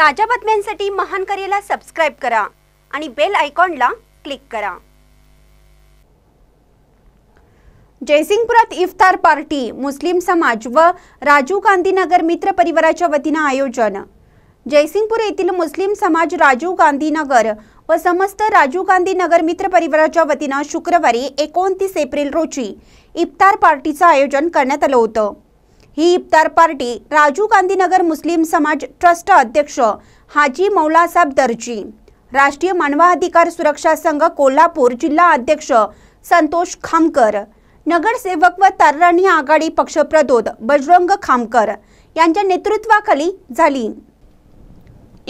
ताज्या बातम्यांसाठी महान करेला सबस्क्राईब करा आणि बेल आयकॉनला क्लिक करा जयसिंगपुरात इफ्तार पार्टी मुस्लिम समाज व राजू गांधीनगर मित्र परिवाराच्या वतीनं आयोजन जयसिंगपूर येथील मुस्लिम समाज राजीव गांधीनगर व समस्त राजीव गांधीनगर मित्र परिवाराच्या वतीनं शुक्रवारी एकोणतीस एप्रिल रोजी इफ्तार पार्टीचं आयोजन करण्यात आलं होतं ही इफ्तार पार्टी राजू गांधीनगर मुस्लिम समाज ट्रस्ट अध्यक्ष हाजी मौलासाब दर्जी राष्ट्रीय मानवाधिकार सुरक्षा संघ कोल्हापूर जिल्हा अध्यक्ष संतोष खामकर नगरसेवक व तारणी आघाडी पक्षप्रदोद बजरंग खामकर यांच्या नेतृत्वाखाली झाली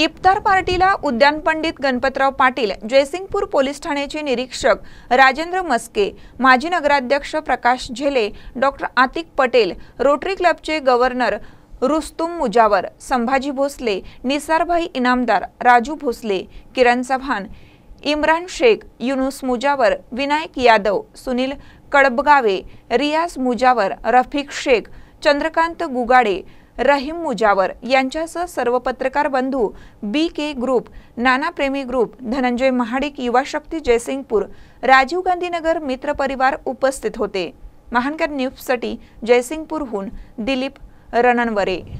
इफ्तार पार्टीला उद्यान पंडित गणपतराव पाटील जयसिंगपूर पोलीस ठाण्याचे निरीक्षक राजेंद्र मस्के माजी नगराध्यक्ष प्रकाश झेले डॉक्टर आतिक पटेल रोटरी क्लबचे गव्हर्नर रुस्तुम मुजावर संभाजी भोसले निसारभाई इनामदार राजू भोसले किरण चव्हाण इम्रान शेख युनुस मुजावर विनायक यादव सुनील कडबगावे रियाज मुजावर रफिक शेख चंद्रकांत गुगाडे रहीम मुजावर यांच्यासह सर्व पत्रकार बंधू बी के ग्रुप नाना प्रेमी ग्रुप धनंजय महाडिक युवा शक्ती जयसिंगपूर राजीव गांधीनगर मित्र परिवार उपस्थित होते महानगर न्यूजसाठी जयसिंगपूरहून दिलीप रणनवरे